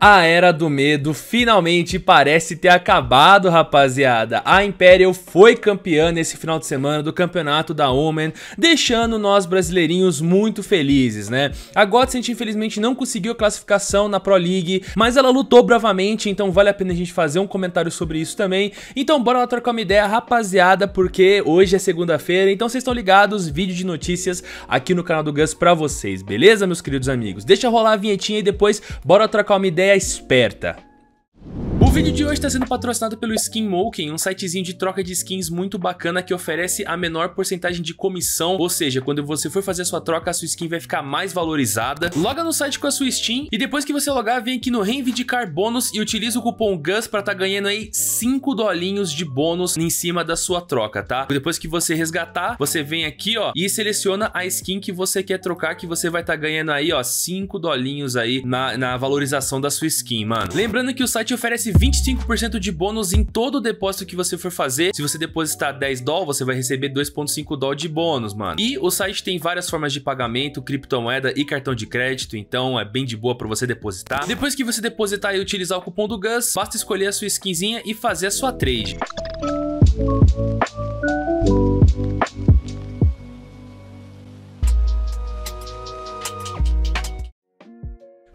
A Era do Medo finalmente parece ter acabado, rapaziada. A Imperial foi campeã nesse final de semana do campeonato da Omen, deixando nós brasileirinhos muito felizes, né? A Godsent infelizmente não conseguiu a classificação na Pro League, mas ela lutou bravamente, então vale a pena a gente fazer um comentário sobre isso também. Então bora lá trocar uma ideia, rapaziada, porque hoje é segunda-feira, então vocês estão ligados, vídeo de notícias aqui no canal do Gus pra vocês, beleza, meus queridos amigos? Deixa rolar a vinhetinha e depois bora trocar uma ideia esperta. O vídeo de hoje está sendo patrocinado pelo Skinmoking, um sitezinho de troca de skins muito bacana que oferece a menor porcentagem de comissão, ou seja, quando você for fazer a sua troca, a sua skin vai ficar mais valorizada. Loga no site com a sua Steam e depois que você logar, vem aqui no Reivindicar Bônus e utiliza o cupom GUS para estar tá ganhando aí 5 dolinhos de bônus em cima da sua troca, tá? Depois que você resgatar, você vem aqui, ó, e seleciona a skin que você quer trocar, que você vai estar tá ganhando aí, ó, 5 dolinhos aí na, na valorização da sua skin, mano. Lembrando que o site oferece 25% de bônus em todo o depósito que você for fazer. Se você depositar 10 dólares, você vai receber 2.5 dólares de bônus, mano. E o site tem várias formas de pagamento, criptomoeda e cartão de crédito, então é bem de boa para você depositar. Depois que você depositar e utilizar o cupom do Gus, basta escolher a sua skinzinha e fazer a sua trade.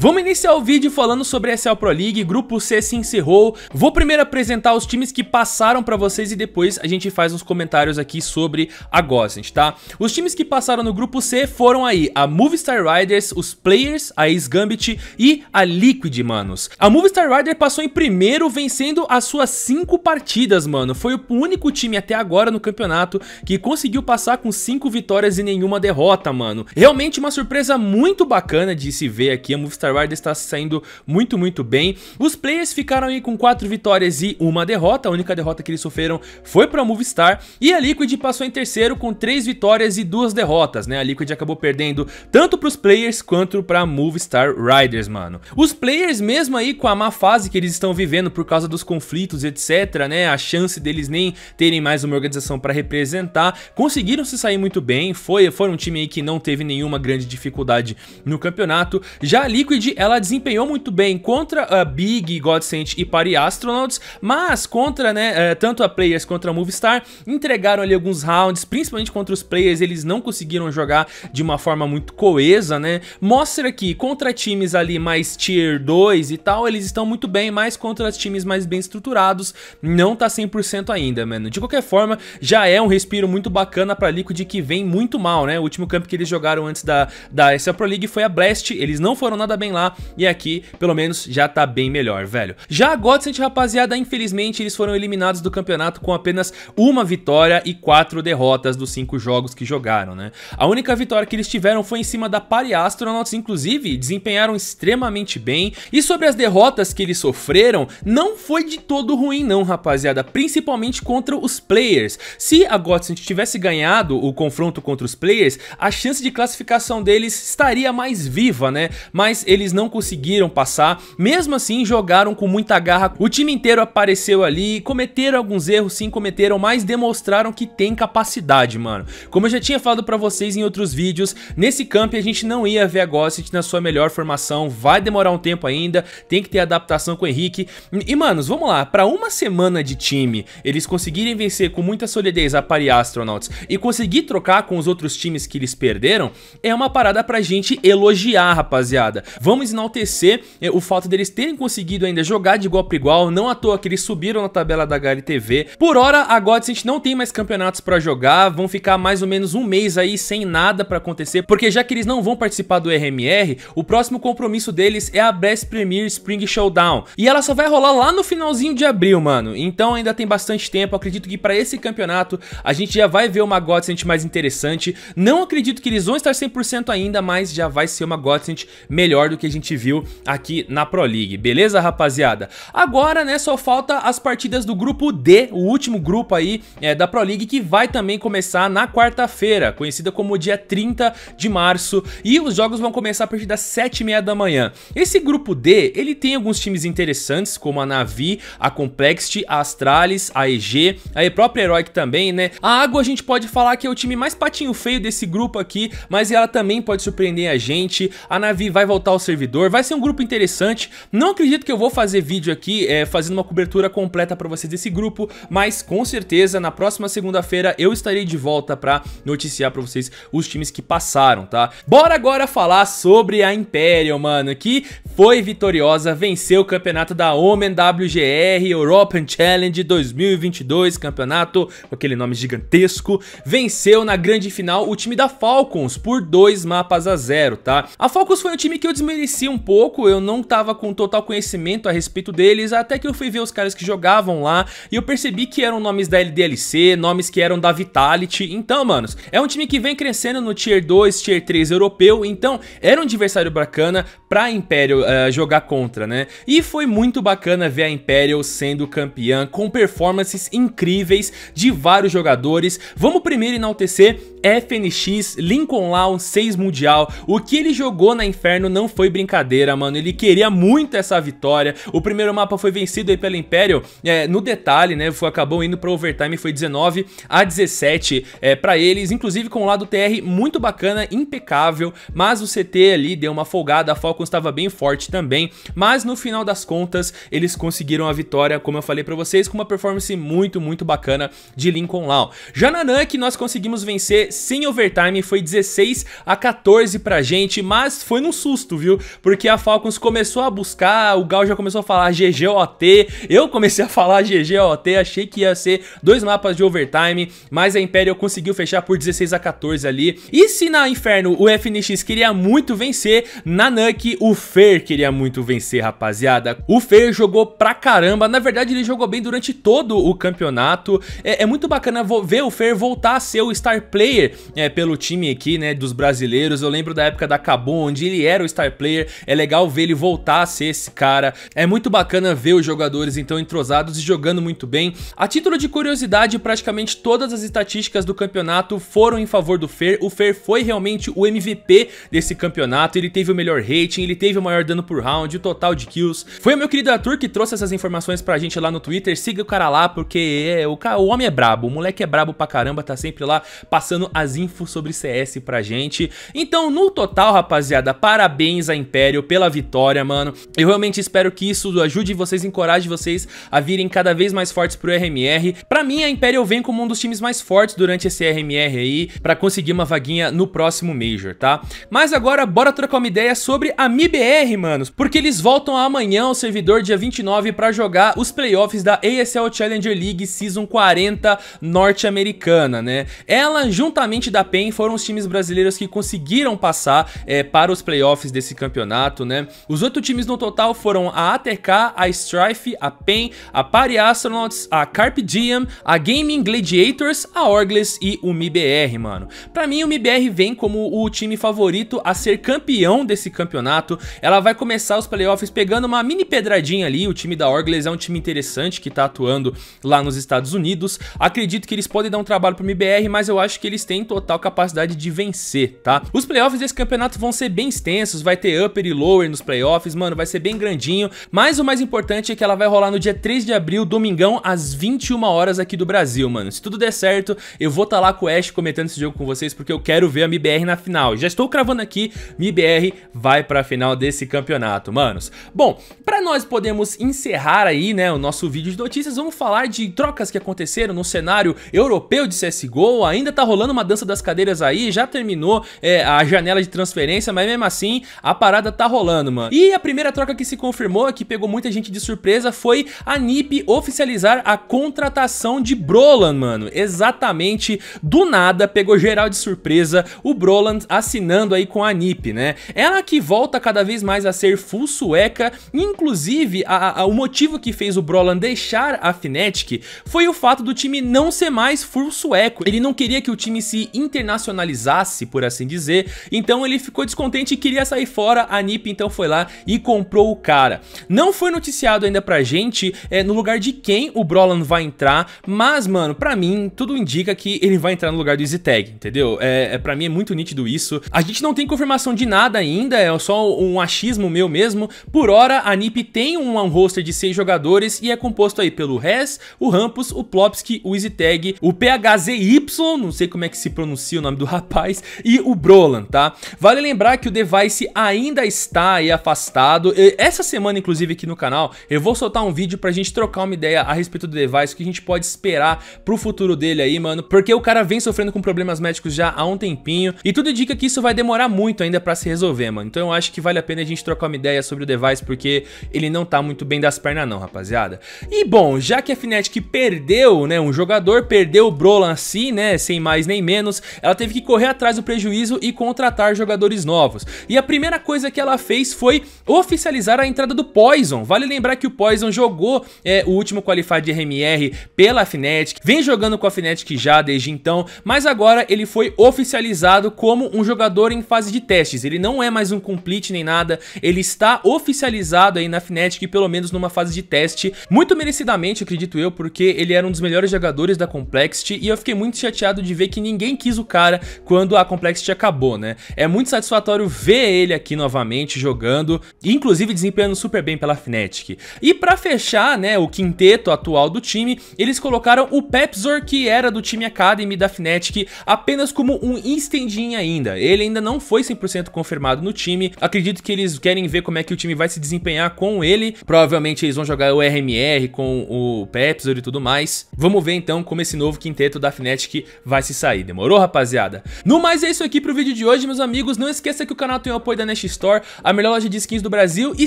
Vamos iniciar o vídeo falando sobre a SL Pro League, grupo C se encerrou. Vou primeiro apresentar os times que passaram pra vocês e depois a gente faz uns comentários aqui sobre a Gossent, tá? Os times que passaram no grupo C foram aí a Movistar Riders, os Players, a Ace Gambit e a Liquid, manos. A Movistar Rider passou em primeiro vencendo as suas 5 partidas, mano. Foi o único time até agora no campeonato que conseguiu passar com 5 vitórias e nenhuma derrota, mano. Realmente uma surpresa muito bacana de se ver aqui a Movistar Star está está saindo muito, muito bem. Os players ficaram aí com 4 vitórias e uma derrota, a única derrota que eles sofreram foi para a Movistar, e a Liquid passou em terceiro com 3 vitórias e 2 derrotas, né? A Liquid acabou perdendo tanto para os players quanto para a Movistar Riders, mano. Os players mesmo aí com a má fase que eles estão vivendo por causa dos conflitos, etc, né? A chance deles nem terem mais uma organização para representar, conseguiram se sair muito bem, foi, foi um time aí que não teve nenhuma grande dificuldade no campeonato. Já a Liquid Ingrid, ela desempenhou muito bem contra a ah, Big, Godsent e Party Astronauts, mas contra, né, eh, tanto a Players contra a Movistar, entregaram ali alguns rounds, principalmente contra os Players, eles não conseguiram jogar de uma forma muito coesa, né? Mostra que contra times ali mais Tier 2 e tal, eles estão muito bem, mas contra os times mais bem estruturados, não tá 100% ainda, mano. De qualquer forma, já é um respiro muito bacana pra Liquid que vem muito mal, né? O último campo que eles jogaram antes da, da SA Pro League foi a Blast, eles não foram nada bem também lá. E aqui, pelo menos, já tá bem melhor, velho. Já a Godsent, rapaziada, infelizmente, eles foram eliminados do campeonato com apenas uma vitória e quatro derrotas dos cinco jogos que jogaram, né? A única vitória que eles tiveram foi em cima da Pari Astronauts, inclusive, desempenharam extremamente bem. E sobre as derrotas que eles sofreram, não foi de todo ruim não, rapaziada, principalmente contra os players. Se a Godsent tivesse ganhado o confronto contra os players, a chance de classificação deles estaria mais viva, né? Mas eles eles não conseguiram passar. Mesmo assim, jogaram com muita garra. O time inteiro apareceu ali, cometeram alguns erros, sim, cometeram, mas demonstraram que tem capacidade, mano. Como eu já tinha falado pra vocês em outros vídeos, nesse camp a gente não ia ver a Gossett na sua melhor formação, vai demorar um tempo ainda, tem que ter adaptação com o Henrique. E, manos, vamos lá, pra uma semana de time, eles conseguirem vencer com muita solidez a Paris Astronauts e conseguir trocar com os outros times que eles perderam, é uma parada pra gente elogiar, rapaziada. Vamos enaltecer é, o fato deles terem conseguido ainda jogar de igual para igual, não à toa que eles subiram na tabela da HLTV. Por hora, a Gods a gente não tem mais campeonatos para jogar, vão ficar mais ou menos um mês aí sem nada para acontecer, porque já que eles não vão participar do RMR, o próximo compromisso deles é a Best Premier Spring Showdown. E ela só vai rolar lá no finalzinho de abril, mano. Então ainda tem bastante tempo, acredito que para esse campeonato a gente já vai ver uma Godsend mais interessante. Não acredito que eles vão estar 100% ainda, mas já vai ser uma Godsend melhor do que a gente viu aqui na Pro League, beleza rapaziada? Agora, né, só falta as partidas do grupo D, o último grupo aí é, da Pro League, que vai também começar na quarta-feira, conhecida como dia 30 de março, e os jogos vão começar a partir das 7 e meia da manhã. Esse grupo D, ele tem alguns times interessantes, como a Navi, a Complexity, a Astralis, a EG, a própria Heroic também, né? A Água a gente pode falar que é o time mais patinho feio desse grupo aqui, mas ela também pode surpreender a gente. A Navi vai voltar ao o servidor, vai ser um grupo interessante. Não acredito que eu vou fazer vídeo aqui é, fazendo uma cobertura completa para vocês desse grupo, mas com certeza na próxima segunda-feira eu estarei de volta para noticiar para vocês os times que passaram, tá? Bora agora falar sobre a Imperial, mano, que foi vitoriosa, venceu o campeonato da Omen WGR European Challenge 2022, campeonato com aquele nome gigantesco, venceu na grande final o time da Falcons por dois mapas a zero, tá? A Falcons foi um time que eu desmanchei merecia um pouco, eu não tava com total conhecimento a respeito deles, até que eu fui ver os caras que jogavam lá e eu percebi que eram nomes da LDLC, nomes que eram da Vitality. Então, manos, é um time que vem crescendo no Tier 2, Tier 3 europeu, então era um adversário bacana pra Império uh, eh, jogar contra, né? E foi muito bacana ver a Imperial sendo campeã, com performances incríveis de vários jogadores. Vamos primeiro enaltecer FNX, Lincoln Lawn 6 Mundial. O que ele jogou na Inferno não foi brincadeira, mano. Ele queria muito essa vitória. O primeiro mapa foi vencido aí pelo Império. É, no detalhe, né? Foi, acabou indo pro overtime, foi 19 a 17 é, pra eles. Inclusive com o lado TR muito bacana, impecável. Mas o CT ali deu uma folgada, a Falcons estava bem forte também. Mas no final das contas, eles conseguiram a vitória, como eu falei pra vocês, com uma performance muito, muito bacana de Lincoln Lau. Já na Nank, nós conseguimos vencer sem overtime, foi 16 a 14 pra gente, mas foi num susto, viu? viu? Porque a Falcons começou a buscar, o Gal já começou a falar GGOT, eu comecei a falar GGOT, achei que ia ser dois mapas de overtime, mas a Imperial conseguiu fechar por 16 a 14 ali. E se na Inferno o FNX queria muito vencer, na Nuke o Fer queria muito vencer, rapaziada. O Fer jogou pra caramba, na verdade ele jogou bem durante todo o campeonato. É, é muito bacana ver o Fer voltar a ser o star player é, pelo time aqui, né, dos brasileiros. Eu lembro da época da Cabo onde ele era o star player. É legal ver ele voltar a ser esse cara. É muito bacana ver os jogadores então entrosados e jogando muito bem. A título de curiosidade, praticamente todas as estatísticas do campeonato foram em favor do Fer. O Fer foi realmente o MVP desse campeonato. Ele teve o melhor rating, ele teve o maior dano por round, o total de kills. Foi o meu querido Arthur que trouxe essas informações pra gente lá no Twitter. Siga o cara lá, porque é, o, cara, o homem é brabo, o moleque é brabo pra caramba, tá sempre lá passando as infos sobre CS pra gente. Então, no total, rapaziada, parabéns a Império pela vitória, mano. Eu realmente espero que isso ajude vocês, encoraje vocês a virem cada vez mais fortes pro RMR. Pra mim, a Império vem como um dos times mais fortes durante esse RMR aí, pra conseguir uma vaguinha no próximo Major, tá? Mas agora, bora trocar uma ideia sobre a MIBR, manos, porque eles voltam amanhã ao servidor dia 29 pra jogar os playoffs da ASL Challenger League Season 40 norte-americana, né? Ela, juntamente da PEN, foram os times brasileiros que conseguiram passar é, para os playoffs desse campeonato, né? Os oito times no total foram a ATK, a Strife, a PEN, a Party Astronauts, a Carpe Diem, a Gaming Gladiators, a Orgles e o MIBR, mano. Pra mim, o MIBR vem como o time favorito a ser campeão desse campeonato. Ela vai começar os playoffs pegando uma mini pedradinha ali. O time da Orgles é um time interessante que tá atuando lá nos Estados Unidos. Acredito que eles podem dar um trabalho pro MIBR, mas eu acho que eles têm total capacidade de vencer, tá? Os playoffs desse campeonato vão ser bem extensos, vai ter ter upper e lower nos playoffs, mano, vai ser bem grandinho. Mas o mais importante é que ela vai rolar no dia 3 de abril, domingão, às 21 horas aqui do Brasil, mano. Se tudo der certo, eu vou estar tá lá com o Ash comentando esse jogo com vocês, porque eu quero ver a MBR na final. Já estou cravando aqui, MBR vai pra final desse campeonato, manos. Bom, pra nós podemos encerrar aí, né, o nosso vídeo de notícias, vamos falar de trocas que aconteceram no cenário europeu de CSGO, ainda tá rolando uma dança das cadeiras aí, já terminou é, a janela de transferência, mas mesmo assim, a parada tá rolando, mano. E a primeira troca que se confirmou, que pegou muita gente de surpresa, foi a NiP oficializar a contratação de Brolan, mano. Exatamente, do nada, pegou geral de surpresa o Brolan assinando aí com a NiP, né? Ela que volta cada vez mais a ser full sueca, inclusive a, a, o motivo que fez o Brolan deixar a Fnatic foi o fato do time não ser mais full sueco. Ele não queria que o time se internacionalizasse, por assim dizer, então ele ficou descontente e queria sair fora, a NIP então foi lá e comprou o cara. Não foi noticiado ainda pra gente é, no lugar de quem o Brolan vai entrar, mas, mano, pra mim, tudo indica que ele vai entrar no lugar do EasyTag, entendeu? É, é, pra mim é muito nítido isso. A gente não tem confirmação de nada ainda, é só um achismo meu mesmo. Por hora, a NIP tem um, roster de seis jogadores e é composto aí pelo Rez, o Rampus, o Plopski o EasyTag, o PHZY, não sei como é que se pronuncia o nome do rapaz, e o Brolan, tá? Vale lembrar que o Device a ainda está aí afastado. Essa semana, inclusive, aqui no canal, eu vou soltar um vídeo pra gente trocar uma ideia a respeito do device, o que a gente pode esperar pro futuro dele aí, mano. Porque o cara vem sofrendo com problemas médicos já há um tempinho. E tudo indica que isso vai demorar muito ainda pra se resolver, mano. Então eu acho que vale a pena a gente trocar uma ideia sobre o device, porque ele não tá muito bem das pernas não, rapaziada. E bom, já que a Fnatic perdeu, né, um jogador, perdeu o Brolan assim, né, sem mais nem menos, ela teve que correr atrás do prejuízo e contratar jogadores novos. E a primeira primeira coisa que ela fez foi oficializar a entrada do Poison. Vale lembrar que o Poison jogou é, o último Qualified de RMR pela Fnatic, vem jogando com a Fnatic já desde então, mas agora ele foi oficializado como um jogador em fase de testes. Ele não é mais um complete nem nada, ele está oficializado aí na Fnatic, pelo menos numa fase de teste, muito merecidamente, acredito eu, porque ele era um dos melhores jogadores da Complexity e eu fiquei muito chateado de ver que ninguém quis o cara quando a Complexity acabou, né? É muito satisfatório ver ele aqui aqui novamente jogando, inclusive desempenhando super bem pela Fnatic. E para fechar, né, o quinteto atual do time, eles colocaram o Pepzor, que era do time Academy da Fnatic, apenas como um stand ainda. Ele ainda não foi 100% confirmado no time. Acredito que eles querem ver como é que o time vai se desempenhar com ele. Provavelmente eles vão jogar o RMR com o Pepzor e tudo mais. Vamos ver então como esse novo quinteto da Fnatic vai se sair. Demorou, rapaziada? No mais é isso aqui pro vídeo de hoje, meus amigos. Não esqueça que o canal tem o apoio da Nash Store, a melhor loja de skins do Brasil. E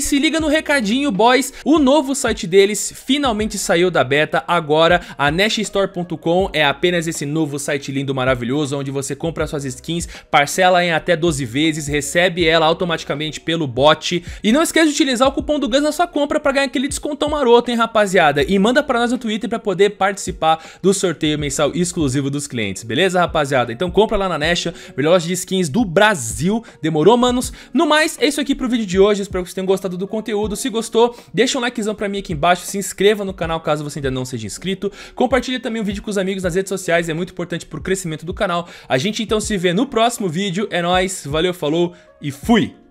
se liga no recadinho, boys, o novo site deles finalmente saiu da beta. Agora a nashstore.com é apenas esse novo site lindo, maravilhoso, onde você compra suas skins, parcela em até 12 vezes, recebe ela automaticamente pelo bot. E não esqueça de utilizar o cupom do Gus na sua compra para ganhar aquele descontão maroto, hein, rapaziada? E manda para nós no Twitter para poder participar do sorteio mensal exclusivo dos clientes, beleza, rapaziada? Então compra lá na Nash, melhor loja de skins do Brasil. Demorou, manos? No no mais, é isso aqui pro vídeo de hoje, espero que vocês tenham gostado do conteúdo. Se gostou, deixa um likezão pra mim aqui embaixo, se inscreva no canal caso você ainda não seja inscrito. Compartilhe também o vídeo com os amigos nas redes sociais, é muito importante pro crescimento do canal. A gente então se vê no próximo vídeo, é nóis, valeu, falou e fui!